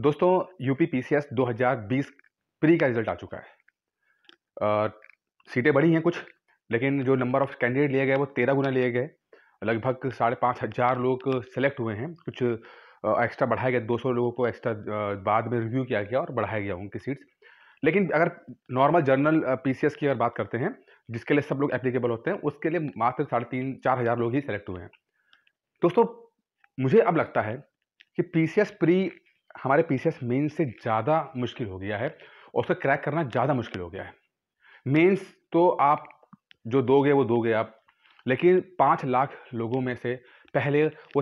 दोस्तों UP P 2020 pre का result आ चुका है सीटें बढ़ी हैं कुछ लेकिन जो नंबर ऑफ कैंडिडेट लिए गए वो तेरह गुना लिए गए लगभग साढ़े पाँच हज़ार लोग सेलेक्ट हुए हैं कुछ एक्स्ट्रा गए दो 200 लोगों को एक्स्ट्रा बाद में रिव्यू किया गया और बढ़ाया गया उनकी सीट्स लेकिन अगर नॉर्मल जर्नल पी की अगर बात करते हैं जिसके लिए सब लोग एप्लीकेबल होते हैं उसके लिए मात्र साढ़े तीन चार हज़ार लोग ही सेलेक्ट हुए हैं दोस्तों मुझे अब लगता है कि पी प्री हमारे पी सी मेन्स से ज़्यादा मुश्किल हो गया है और उसका क्रैक करना ज़्यादा मुश्किल हो गया है मेंस तो आप जो दोगे वो दोगे आप लेकिन पाँच लाख लोगों में से पहले वो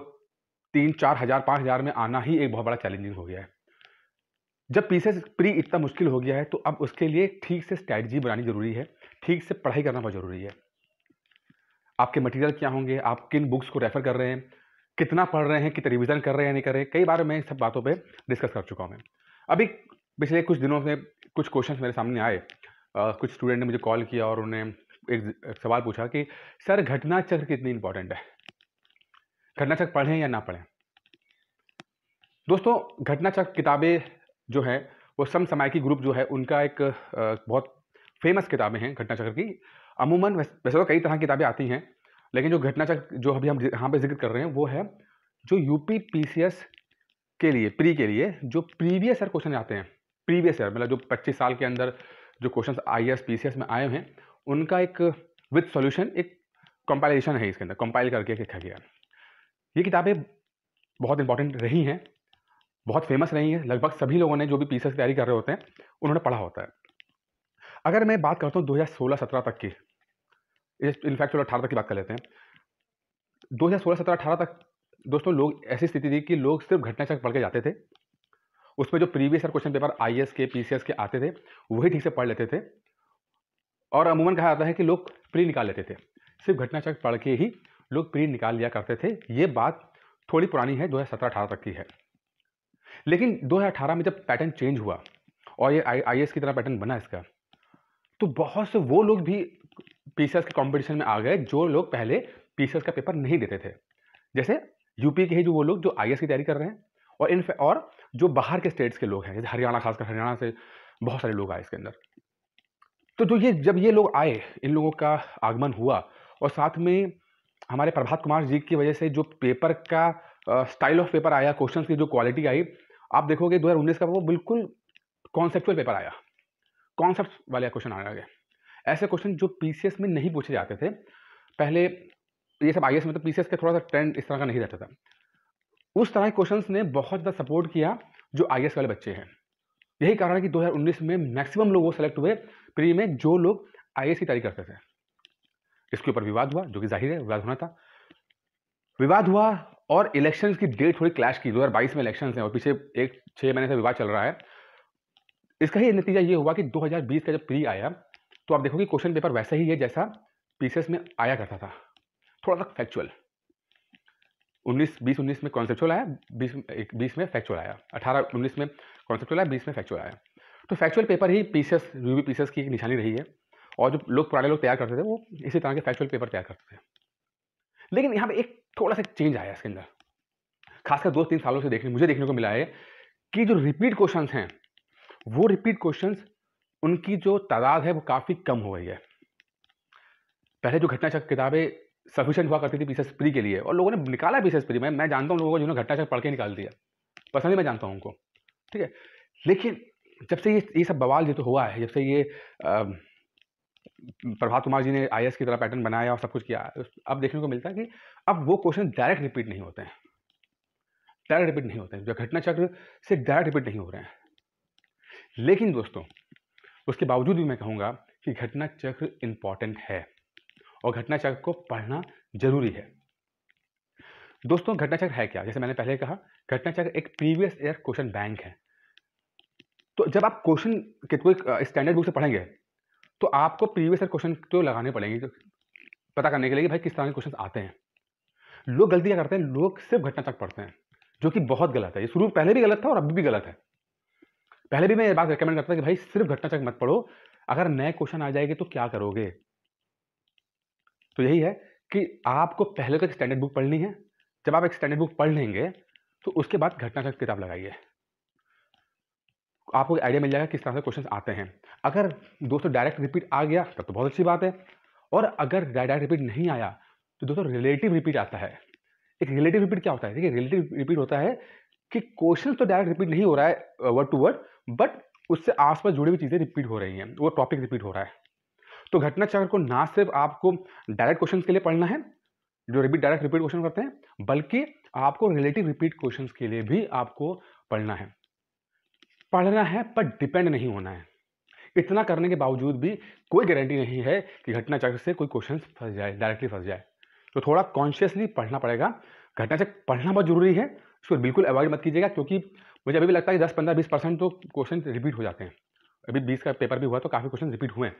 तीन चार हज़ार पाँच हज़ार में आना ही एक बहुत बड़ा चैलेंजिंग हो गया है जब एस प्री इतना मुश्किल हो गया है तो अब उसके लिए ठीक से स्ट्रैटी बनानी ज़रूरी है ठीक से पढ़ाई करना बहुत ज़रूरी है आपके मटेरियल क्या होंगे आप किन बुक्स को रेफ़र कर रहे हैं कितना पढ़ रहे हैं कितना रिविज़न कर रहे हैं या नहीं कर रहे हैं कई बार मैं इन सब बातों पर डिस्कस कर चुका हूँ मैं अभी पिछले कुछ दिनों में कुछ क्वेश्चन मेरे सामने आए कुछ स्टूडेंट ने मुझे कॉल किया और उन्हें एक, सवाल पूछा कि सर घटना चक्र कितनी इंपॉर्टेंट है घटना चक्र पढ़ें या ना पढ़ें दोस्तों घटना चक्र किताबें जो है वो की ग्रुप जो है उनका एक बहुत फेमस किताबें हैं घटना चक्र की अमूमन वैसे तो कई तरह की किताबें आती हैं लेकिन जो घटनाचक्र जो अभी हम यहाँ पे जिक्र कर रहे हैं वो है जो यूपी पीसीएस के लिए प्री के लिए जो प्रीवियस ईयर क्वेश्चन आते हैं प्रीवियस ईयर मतलब जो 25 साल के अंदर जो क्वेश्चन आई एस में आए हैं उनका एक विथ सॉल्यूशन एक कंपाइलेशन है इसके अंदर कंपाइल करके लिखा गया ये किताबें बहुत इंपॉर्टेंट रही हैं बहुत फेमस रही हैं लगभग सभी लोगों ने जो भी पी की तैयारी कर रहे होते हैं उन्होंने पढ़ा होता है अगर मैं बात करता हूँ दो हज़ार तक की इनफैक्ट चलो अठारह तक की बात कर लेते हैं दो हज़ार सोलह सत्रह अठारह तक दोस्तों लोग ऐसी स्थिति थी कि लोग सिर्फ चक्र पढ़ के जाते थे उसमें जो प्रीवियस ईयर क्वेश्चन पेपर आई के पी के आते थे वही ठीक से पढ़ लेते थे और अमूमन कहा जाता है कि लोग प्री निकाल लेते थे सिर्फ चक्र पढ़ के ही लोग प्री निकाल लिया करते थे ये बात थोड़ी पुरानी है दो हज़ार सत्रह तक की है लेकिन अठारह में जब पैटर्न चेंज हुआ और ये आई की तरह पैटर्न बना इसका तो बहुत से वो लोग भी पीसीएस के कंपटीशन में आ गए जो लोग पहले पीसीएस का पेपर नहीं देते थे जैसे यूपी के ही जो वो लोग जो आई की तैयारी कर रहे हैं और इन और जो बाहर के स्टेट्स के लोग हैं जैसे हरियाणा खासकर हरियाणा से बहुत सारे लोग आए इसके अंदर तो जो ये जब ये लोग आए इन लोगों का आगमन हुआ और साथ में हमारे प्रभात कुमार जी की वजह से जो पेपर का स्टाइल ऑफ पेपर आया क्वेश्चन की जो क्वालिटी आई आप देखोगे दो का वो बिल्कुल कॉन्सेप्चुअल पेपर आया कॉन्सेप्ट वाले क्वेश्चन आ गए ऐसे क्वेश्चन जो पी में नहीं पूछे जाते थे पहले ये सब आई में तो पी का थोड़ा सा ट्रेंड इस तरह का नहीं रहता था उस तरह के क्वेश्चन ने बहुत ज़्यादा सपोर्ट किया जो आई वाले बच्चे हैं यही कारण है कि 2019 में मैक्सिमम लोग वो सेलेक्ट हुए प्री में जो लोग आई की तैयारी करते थे इसके ऊपर विवाद हुआ जो कि जाहिर है विवाद होना था विवाद हुआ और इलेक्शन की डेट थोड़ी क्लैश की 2022 में इलेक्शन हैं और पीछे एक छः महीने से विवाद चल रहा है इसका ही नतीजा ये हुआ कि 2020 का जब प्री आया तो आप देखोगे क्वेश्चन पेपर वैसा ही है जैसा पीसीएस में आया करता था थोड़ा सा फैक्चुअल उन्नीस बीस उन्नीस में कॉन्सेप्चुअल आया बीस एक बीस में फैक्चुअल आया अठारह उन्नीस में कॉन्सेप्चुअल आया बीस में फैक्चुअल आया तो फैक्चुअल पेपर ही पीसीएस यूवी पीसीएस की एक निशानी रही है और जो लोग पुराने लोग तैयार करते थे वो इसी तरह के फैक्चुअल पेपर तैयार करते थे लेकिन यहाँ पर एक थोड़ा सा चेंज आया इसके अंदर खासकर दो तीन सालों से देखने मुझे देखने को मिला है कि जो रिपीट क्वेश्चन हैं वो रिपीट क्वेश्चन उनकी जो तादाद है वो काफ़ी कम हो गई है पहले जो घटनाचक किताबें सफिशेंट हुआ करती थी पीसेस प्री के लिए और लोगों ने निकाला पीसेस प्री में मैं जानता हूँ लोगों को जिन्होंने घटनाचक्र पढ़ के निकाल दिया पर्सनली मैं जानता हूँ उनको ठीक है लेकिन जब से ये ये सब बवाल जो तो हुआ है जब से ये प्रभात कुमार जी ने आई की तरह पैटर्न बनाया और सब कुछ किया अब देखने को मिलता है कि अब वो क्वेश्चन डायरेक्ट रिपीट नहीं होते हैं डायरेक्ट रिपीट नहीं होते हैं जो घटना चक्र से डायरेक्ट रिपीट नहीं हो रहे हैं लेकिन दोस्तों उसके बावजूद भी मैं कहूँगा कि घटना चक्र इम्पॉर्टेंट है और घटना चक्र को पढ़ना जरूरी है दोस्तों घटना चक्र है क्या जैसे मैंने पहले कहा घटना चक्र एक प्रीवियस ईयर क्वेश्चन बैंक है तो जब आप क्वेश्चन के कोई स्टैंडर्ड बुक से पढ़ेंगे तो आपको प्रीवियस ईयर क्वेश्चन तो लगाने पड़ेंगे तो पता करने के लिए कि भाई किस तरह के क्वेश्चन आते हैं लोग गलतियाँ करते हैं लोग सिर्फ घटना चक्र पढ़ते हैं जो कि बहुत गलत है ये शुरू पहले भी गलत था और अभी भी गलत है पहले भी मैं ये बात रिकमेंड करता था कि भाई सिर्फ घटनाचक मत पढ़ो अगर नए क्वेश्चन आ जाएंगे तो क्या करोगे तो यही है कि आपको पहले तो स्टैंडर्ड बुक पढ़नी है जब आप एक स्टैंडर्ड बुक पढ़ लेंगे तो उसके बाद घटनाचक किताब लगाइए आपको आइडिया मिल जाएगा किस तरह से क्वेश्चन आते हैं अगर दोस्तों डायरेक्ट रिपीट आ गया तब तो बहुत अच्छी बात है और अगर डायरेक्ट रिपीट नहीं आया तो दोस्तों रिलेटिव रिपीट आता है एक रिलेटिव रिपीट क्या होता है देखिए रिलेटिव रिपीट होता है कि क्वेश्चन तो डायरेक्ट रिपीट नहीं हो रहा है वर्ड टू वर्ड बट उससे आसपास जुड़ी हुई चीज़ें रिपीट हो रही हैं वो टॉपिक रिपीट हो रहा है तो घटना चक्र को ना सिर्फ आपको डायरेक्ट क्वेश्चन के लिए पढ़ना है जो रिपीट डायरेक्ट रिपीट क्वेश्चन करते हैं बल्कि आपको रिलेटिव रिपीट क्वेश्चन के लिए भी आपको पढ़ना है पढ़ना है पर डिपेंड नहीं होना है इतना करने के बावजूद भी कोई गारंटी नहीं है कि घटना चक्र से कोई क्वेश्चन फंस जाए डायरेक्टली फंस जाए तो थोड़ा कॉन्शियसली पढ़ना पड़ेगा घटना चक्र पढ़ना बहुत जरूरी है इसको बिल्कुल अवॉइड मत कीजिएगा क्योंकि मुझे अभी भी लगता है कि दस पंद्रह बीस परसेंट तो क्वेश्चन रिपीट हो जाते हैं अभी बीस का पेपर भी हुआ तो काफ़ी क्वेश्चन रिपीट हुए हैं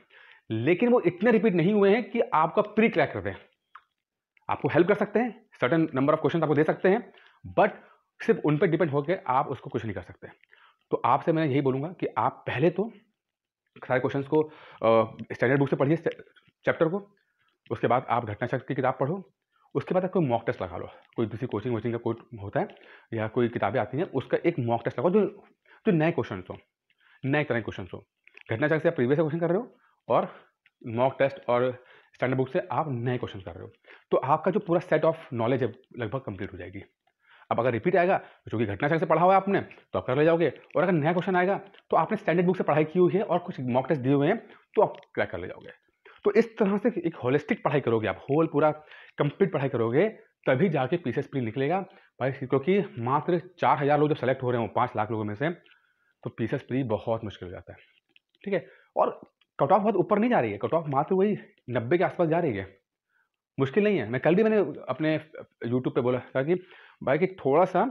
लेकिन वो इतने रिपीट नहीं हुए हैं कि आपका प्री क्रैक कर दें आपको हेल्प कर सकते हैं सर्टन नंबर ऑफ क्वेश्चन आपको दे सकते हैं बट सिर्फ उन पर डिपेंड होकर आप उसको कुछ नहीं कर सकते तो आपसे मैं यही बोलूँगा कि आप पहले तो सारे क्वेश्चन को स्टैंडर्ड बुक से पढ़िए चैप्टर को उसके बाद आप घटना शक्ति की किताब पढ़ो उसके बाद आप कोई मॉक टेस्ट लगा लो कोई दूसरी कोचिंग वोचिंग का कोई होता है या कोई किताबें आती हैं उसका एक मॉक टेस्ट लगाओ जो जो नए क्वेश्चन हो नए तरह के क्वेश्चन हो घटनाचक से आप प्रीवियस क्वेश्चन कर रहे हो और मॉक टेस्ट और स्टैंडर्ड बुक से आप नए क्वेश्चन कर रहे हो तो आपका जो पूरा सेट ऑफ नॉलेज है लगभग कंप्लीट हो जाएगी अब अगर रिपीट आएगा जो तो कि घटनाचक से पढ़ा हुआ है आपने तो आप कर ले जाओगे और अगर नया क्वेश्चन आएगा तो आपने स्टैंडर्ड बुक से पढ़ाई की हुई है और कुछ मॉक टेस्ट दिए हुए हैं तो आप क्रैक कर ले जाओगे तो इस तरह से एक होलिस्टिक पढ़ाई करोगे आप होल पूरा कंप्लीट पढ़ाई करोगे तभी जाके पी सी निकलेगा भाई क्योंकि मात्र चार हज़ार लोग जब सेलेक्ट हो रहे हो पाँच लाख लोगों में से तो पी सी बहुत मुश्किल हो जाता है ठीक है और कट ऑफ बहुत ऊपर नहीं जा रही है कट ऑफ मात्र वही नब्बे के आसपास जा रही है मुश्किल नहीं है मैं कल भी मैंने अपने यूट्यूब पर बोला था कि भाई कि थोड़ा सा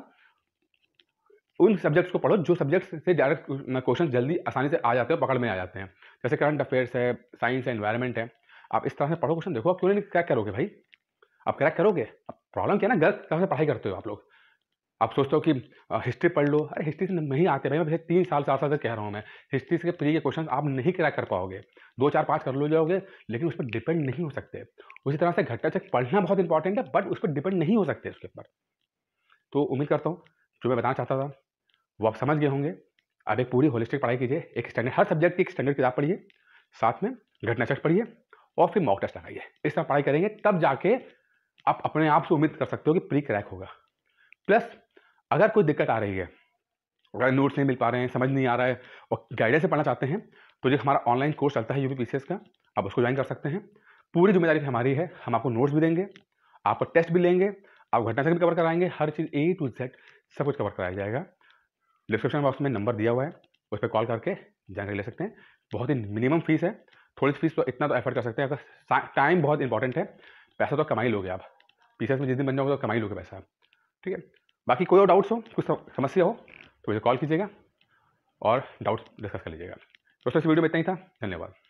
उन सब्जेक्ट्स को पढ़ो जो सब्जेक्ट्स से डायरेक्ट क्वेश्चन जल्दी आसानी से आ जाते हैं पकड़ में आ जाते हैं जैसे करंट अफेयर्स है साइंस है इन्वायरमेंट है आप इस तरह से पढ़ो क्वेश्चन देखो आप क्यों नहीं क्रैक करोगे भाई आप क्रैक करोगे प्रॉब्लम क्या ना गलत तरह से पढ़ाई करते हो आप लोग आप सोचते हो कि हिस्ट्री पढ़ लो अरे हिस्ट्री से तो नहीं आते भाई मैं पिछले तीन साल चार साल से कह रहा हूँ मैं हिस्ट्री से प्री के क्वेश्चन आप नहीं क्रैक कर पाओगे दो चार पाँच कर लो जाओगे लेकिन उस पर डिपेंड नहीं हो सकते उसी तरह से घटना चक पढ़ना बहुत इंपॉर्टेंट है बट उस पर डिपेंड नहीं हो सकते उसके ऊपर तो उम्मीद करता हूँ जो मैं बताना चाहता था वो आप समझ गए होंगे आप एक पूरी होलिस्टिक पढ़ाई कीजिए एक स्टैंडर्ड हर सब्जेक्ट की एक स्टैंडर्ड किताब पढ़िए साथ में घटनाचक्र पढ़िए और फिर मॉक टेस्ट लगाइए इस तरह पढ़ाई करेंगे तब जाके आप अपने आप से उम्मीद कर सकते हो कि प्री क्रैक होगा प्लस अगर कोई दिक्कत आ रही है अगर नोट्स नहीं मिल पा रहे हैं समझ नहीं आ रहा है और गाइडेंस से पढ़ना चाहते हैं तो जो हमारा ऑनलाइन कोर्स चलता है यू का आप उसको ज्वाइन कर सकते हैं पूरी जिम्मेदारी हमारी है हम आपको नोट्स भी देंगे आपको टेस्ट भी लेंगे आप से भी कवर कराएंगे हर चीज़ ए टू जेड सब कुछ कवर कराया जाएगा डिस्क्रिप्शन बॉक्स में नंबर दिया हुआ है उस पर कॉल करके जानकारी ले सकते हैं बहुत ही मिनिमम फीस है थोड़ी फीस तो इतना तो एफर्ट कर सकते हैं अगर टाइम बहुत इंपॉर्टेंट है पैसा तो कमाई लोगे आप पी में जिस दिन बन जाओगे तो कमाई लोगे पैसा ठीक है बाकी कोई और डाउट्स हो कुछ समस्या हो तो मुझे कॉल कीजिएगा और डाउट्स डिस्कस कर लीजिएगा दोस्तों इस वीडियो में इतना ही था धन्यवाद